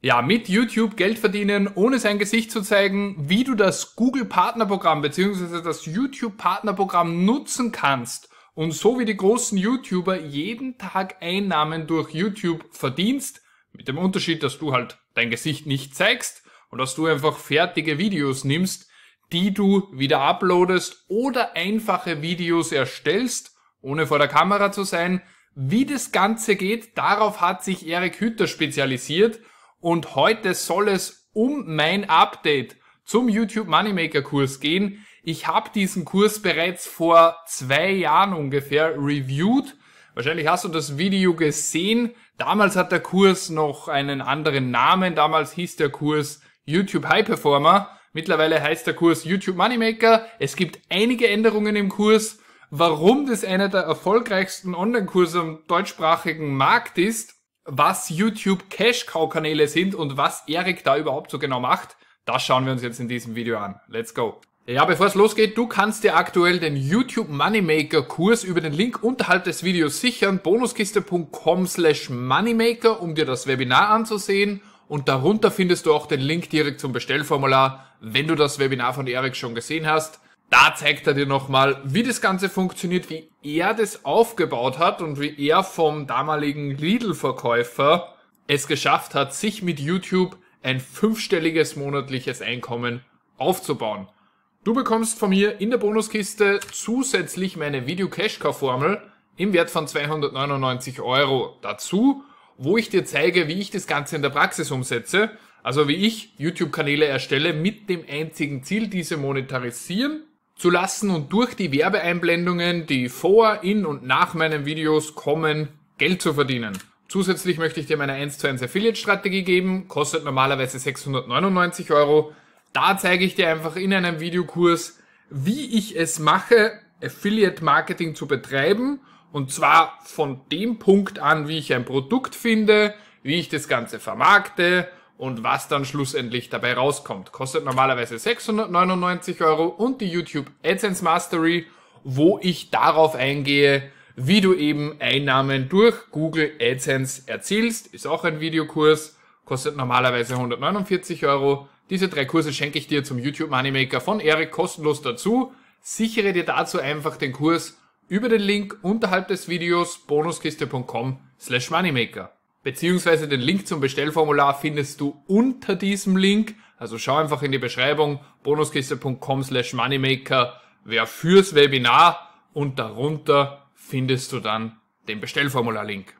ja, mit YouTube Geld verdienen, ohne sein Gesicht zu zeigen, wie du das Google Partnerprogramm bzw. das YouTube Partnerprogramm nutzen kannst und so wie die großen YouTuber jeden Tag Einnahmen durch YouTube verdienst, mit dem Unterschied, dass du halt dein Gesicht nicht zeigst und dass du einfach fertige Videos nimmst, die du wieder uploadest oder einfache Videos erstellst, ohne vor der Kamera zu sein. Wie das Ganze geht, darauf hat sich Erik Hütter spezialisiert und heute soll es um mein Update zum YouTube Moneymaker Kurs gehen. Ich habe diesen Kurs bereits vor zwei Jahren ungefähr reviewed. Wahrscheinlich hast du das Video gesehen. Damals hat der Kurs noch einen anderen Namen. Damals hieß der Kurs YouTube High Performer. Mittlerweile heißt der Kurs YouTube Moneymaker. Es gibt einige Änderungen im Kurs. Warum das einer der erfolgreichsten Online-Kurse am deutschsprachigen Markt ist, was YouTube Cash-Cow-Kanäle sind und was Erik da überhaupt so genau macht, das schauen wir uns jetzt in diesem Video an. Let's go! Ja, bevor es losgeht, du kannst dir aktuell den YouTube Moneymaker Kurs über den Link unterhalb des Videos sichern, bonuskiste.com slash moneymaker, um dir das Webinar anzusehen und darunter findest du auch den Link direkt zum Bestellformular, wenn du das Webinar von Erik schon gesehen hast. Da zeigt er dir nochmal, wie das Ganze funktioniert, wie er das aufgebaut hat und wie er vom damaligen Lidl-Verkäufer es geschafft hat, sich mit YouTube ein fünfstelliges monatliches Einkommen aufzubauen. Du bekommst von mir in der Bonuskiste zusätzlich meine video cash formel im Wert von 299 Euro dazu, wo ich dir zeige, wie ich das Ganze in der Praxis umsetze. Also wie ich YouTube-Kanäle erstelle mit dem einzigen Ziel, diese monetarisieren zu lassen und durch die Werbeeinblendungen, die vor, in und nach meinen Videos kommen, Geld zu verdienen. Zusätzlich möchte ich dir meine 1 zu 1 Affiliate-Strategie geben, kostet normalerweise 699 Euro. Da zeige ich dir einfach in einem Videokurs, wie ich es mache, Affiliate-Marketing zu betreiben. Und zwar von dem Punkt an, wie ich ein Produkt finde, wie ich das Ganze vermarkte, und was dann schlussendlich dabei rauskommt. Kostet normalerweise 699 Euro und die YouTube AdSense Mastery, wo ich darauf eingehe, wie du eben Einnahmen durch Google AdSense erzielst. Ist auch ein Videokurs, kostet normalerweise 149 Euro. Diese drei Kurse schenke ich dir zum YouTube Moneymaker von Eric kostenlos dazu. Sichere dir dazu einfach den Kurs über den Link unterhalb des Videos bonuskiste.com slash moneymaker. Beziehungsweise den Link zum Bestellformular findest du unter diesem Link. Also schau einfach in die Beschreibung bonuskiste.com slash moneymaker wer fürs Webinar und darunter findest du dann den Bestellformular-Link.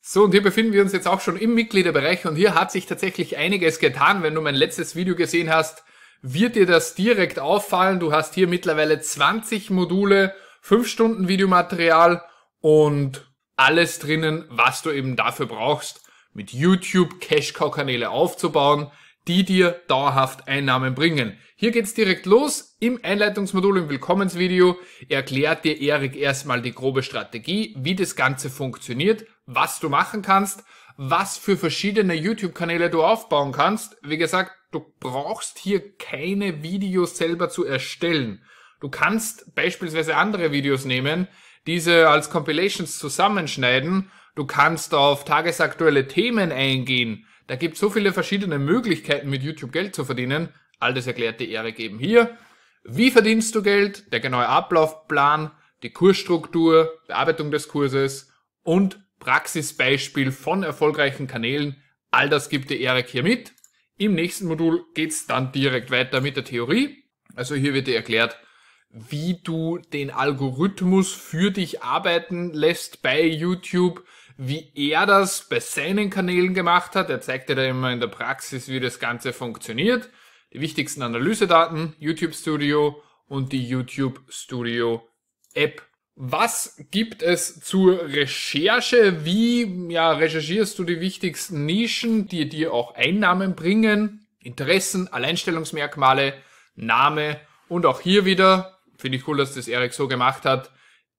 So, und hier befinden wir uns jetzt auch schon im Mitgliederbereich und hier hat sich tatsächlich einiges getan. Wenn du mein letztes Video gesehen hast, wird dir das direkt auffallen. Du hast hier mittlerweile 20 Module, 5 Stunden Videomaterial und alles drinnen, was du eben dafür brauchst, mit YouTube cashcow kanäle aufzubauen, die dir dauerhaft Einnahmen bringen. Hier geht's direkt los. Im Einleitungsmodul im Willkommensvideo erklärt dir Erik erstmal die grobe Strategie, wie das Ganze funktioniert, was du machen kannst, was für verschiedene YouTube-Kanäle du aufbauen kannst. Wie gesagt, du brauchst hier keine Videos selber zu erstellen. Du kannst beispielsweise andere Videos nehmen, diese als Compilations zusammenschneiden. Du kannst auf tagesaktuelle Themen eingehen. Da gibt es so viele verschiedene Möglichkeiten, mit YouTube Geld zu verdienen. All das erklärt die Erik eben hier. Wie verdienst du Geld? Der genaue Ablaufplan, die Kursstruktur, Bearbeitung des Kurses und Praxisbeispiel von erfolgreichen Kanälen. All das gibt dir Erik hier mit. Im nächsten Modul geht's dann direkt weiter mit der Theorie. Also hier wird dir erklärt, wie du den Algorithmus für dich arbeiten lässt bei YouTube, wie er das bei seinen Kanälen gemacht hat. Er zeigt dir da immer in der Praxis, wie das Ganze funktioniert. Die wichtigsten Analysedaten, YouTube Studio und die YouTube Studio App. Was gibt es zur Recherche? Wie ja, recherchierst du die wichtigsten Nischen, die dir auch Einnahmen bringen? Interessen, Alleinstellungsmerkmale, Name und auch hier wieder finde ich cool, dass das Erik so gemacht hat,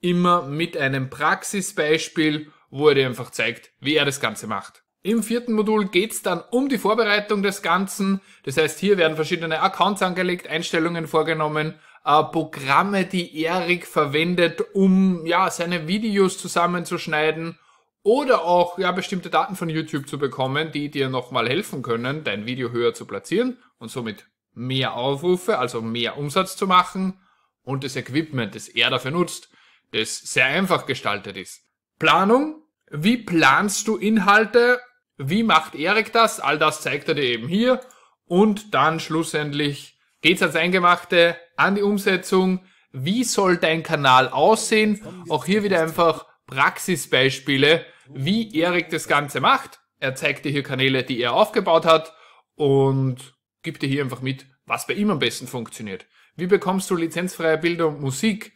immer mit einem Praxisbeispiel, wo er dir einfach zeigt, wie er das Ganze macht. Im vierten Modul geht's dann um die Vorbereitung des Ganzen. Das heißt, hier werden verschiedene Accounts angelegt, Einstellungen vorgenommen, äh, Programme, die Erik verwendet, um ja seine Videos zusammenzuschneiden oder auch ja bestimmte Daten von YouTube zu bekommen, die dir nochmal helfen können, dein Video höher zu platzieren und somit mehr Aufrufe, also mehr Umsatz zu machen und das Equipment, das er dafür nutzt, das sehr einfach gestaltet ist. Planung, wie planst du Inhalte, wie macht Erik das, all das zeigt er dir eben hier und dann schlussendlich geht's ans Eingemachte, an die Umsetzung, wie soll dein Kanal aussehen, auch hier wieder einfach Praxisbeispiele, wie Erik das Ganze macht. Er zeigt dir hier Kanäle, die er aufgebaut hat und gibt dir hier einfach mit, was bei ihm am besten funktioniert. Wie bekommst du lizenzfreie Bildung, Musik,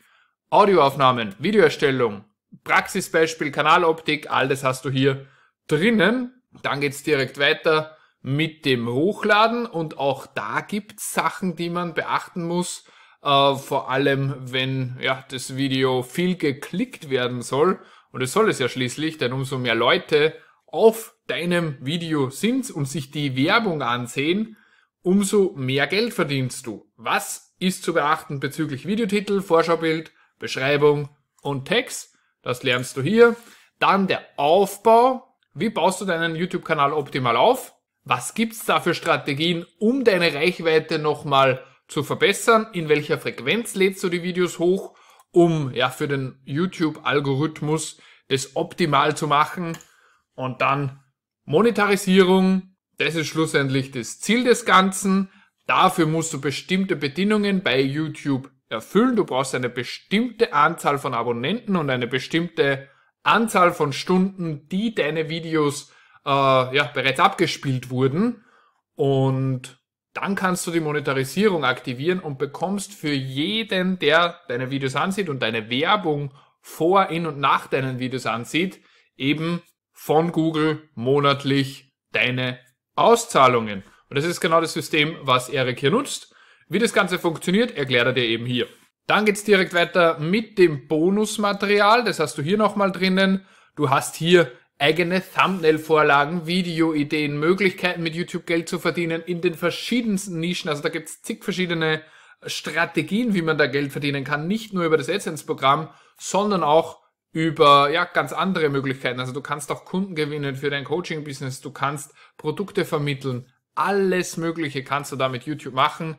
Audioaufnahmen, Videoerstellung, Praxisbeispiel, Kanaloptik, all das hast du hier drinnen. Dann geht's direkt weiter mit dem Hochladen und auch da gibt's Sachen, die man beachten muss. Äh, vor allem, wenn ja, das Video viel geklickt werden soll. Und es soll es ja schließlich, denn umso mehr Leute auf deinem Video sind und sich die Werbung ansehen, umso mehr Geld verdienst du. Was ist zu beachten bezüglich Videotitel, Vorschaubild, Beschreibung und Text. Das lernst du hier. Dann der Aufbau. Wie baust du deinen YouTube-Kanal optimal auf? Was gibt's da für Strategien, um deine Reichweite nochmal zu verbessern? In welcher Frequenz lädst du die Videos hoch, um ja für den YouTube-Algorithmus das optimal zu machen? Und dann Monetarisierung. Das ist schlussendlich das Ziel des Ganzen. Dafür musst du bestimmte Bedingungen bei YouTube erfüllen. Du brauchst eine bestimmte Anzahl von Abonnenten und eine bestimmte Anzahl von Stunden, die deine Videos äh, ja, bereits abgespielt wurden. Und dann kannst du die Monetarisierung aktivieren und bekommst für jeden, der deine Videos ansieht und deine Werbung vor, in und nach deinen Videos ansieht, eben von Google monatlich deine Auszahlungen. Und das ist genau das System, was Erik hier nutzt. Wie das Ganze funktioniert, erklärt er dir eben hier. Dann geht's direkt weiter mit dem Bonusmaterial. Das hast du hier nochmal drinnen. Du hast hier eigene Thumbnail-Vorlagen, Videoideen, Möglichkeiten mit YouTube Geld zu verdienen in den verschiedensten Nischen. Also da gibt's zig verschiedene Strategien, wie man da Geld verdienen kann. Nicht nur über das AdSense-Programm, sondern auch über ja, ganz andere Möglichkeiten. Also du kannst auch Kunden gewinnen für dein Coaching-Business, du kannst Produkte vermitteln, alles Mögliche kannst du da mit YouTube machen.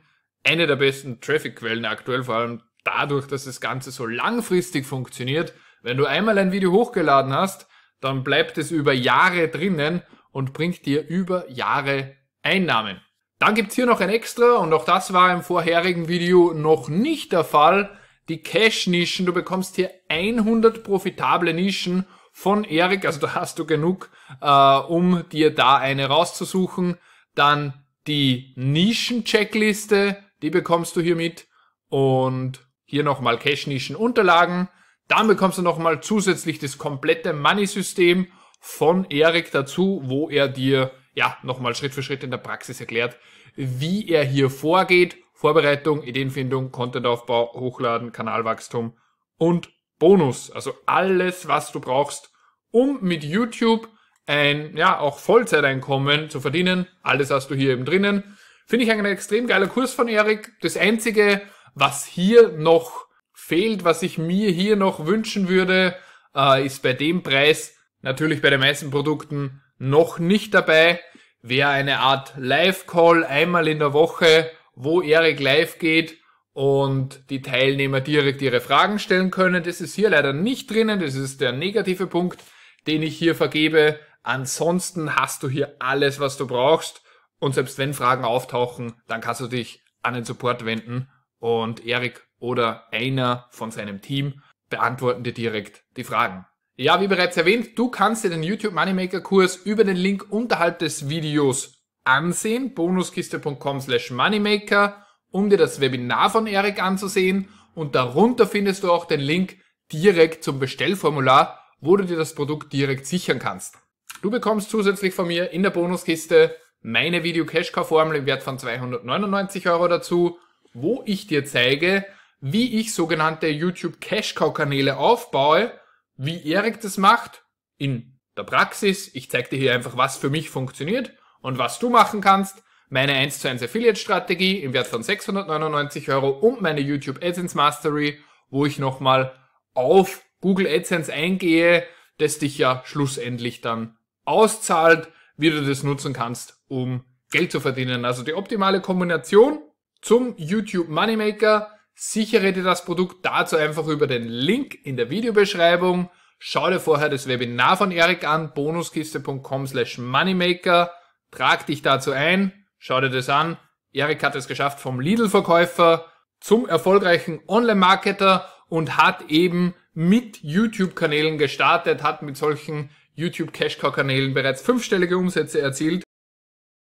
Eine der besten Traffic-Quellen aktuell, vor allem dadurch, dass das Ganze so langfristig funktioniert. Wenn du einmal ein Video hochgeladen hast, dann bleibt es über Jahre drinnen und bringt dir über Jahre Einnahmen. Dann gibt's hier noch ein Extra und auch das war im vorherigen Video noch nicht der Fall. Die Cash-Nischen, du bekommst hier 100 profitable Nischen von Erik, also da hast du genug, äh, um dir da eine rauszusuchen. Dann die Nischen-Checkliste, die bekommst du hier mit. Und hier nochmal cash nischen unterlagen Dann bekommst du nochmal zusätzlich das komplette Money-System von Erik dazu, wo er dir ja nochmal Schritt für Schritt in der Praxis erklärt, wie er hier vorgeht. Vorbereitung, Ideenfindung, Contentaufbau, Hochladen, Kanalwachstum und Bonus. Also alles, was du brauchst, um mit YouTube ein, ja, auch Vollzeiteinkommen zu verdienen. Alles hast du hier eben drinnen. Finde ich ein extrem geiler Kurs von Erik. Das einzige, was hier noch fehlt, was ich mir hier noch wünschen würde, äh, ist bei dem Preis natürlich bei den meisten Produkten noch nicht dabei. Wäre eine Art Live-Call einmal in der Woche, wo Erik live geht und die Teilnehmer direkt ihre Fragen stellen können. Das ist hier leider nicht drinnen. Das ist der negative Punkt, den ich hier vergebe. Ansonsten hast du hier alles, was du brauchst. Und selbst wenn Fragen auftauchen, dann kannst du dich an den Support wenden und Erik oder einer von seinem Team beantworten dir direkt die Fragen. Ja, wie bereits erwähnt, du kannst dir den YouTube Moneymaker Kurs über den Link unterhalb des Videos ansehen, bonuskiste.com slash moneymaker, um dir das Webinar von Erik anzusehen und darunter findest du auch den Link direkt zum Bestellformular, wo du dir das Produkt direkt sichern kannst. Du bekommst zusätzlich von mir in der Bonuskiste meine Video Cash Car Formel im Wert von 299 Euro dazu, wo ich dir zeige, wie ich sogenannte YouTube Cash Cow Kanäle aufbaue, wie Erik das macht in der Praxis. Ich zeige dir hier einfach, was für mich funktioniert und was du machen kannst. Meine 1 zu 1 Affiliate Strategie im Wert von 699 Euro und meine YouTube AdSense Mastery, wo ich nochmal auf Google AdSense eingehe, das dich ja schlussendlich dann auszahlt, wie du das nutzen kannst, um Geld zu verdienen. Also die optimale Kombination zum YouTube Moneymaker. Sichere dir das Produkt dazu einfach über den Link in der Videobeschreibung. Schau dir vorher das Webinar von Erik an, bonuskiste.com slash moneymaker. Trag dich dazu ein, schau dir das an. Erik hat es geschafft vom Lidl-Verkäufer zum erfolgreichen Online-Marketer und hat eben mit YouTube-Kanälen gestartet, hat mit solchen YouTube Cash Cow Kanälen bereits fünfstellige Umsätze erzielt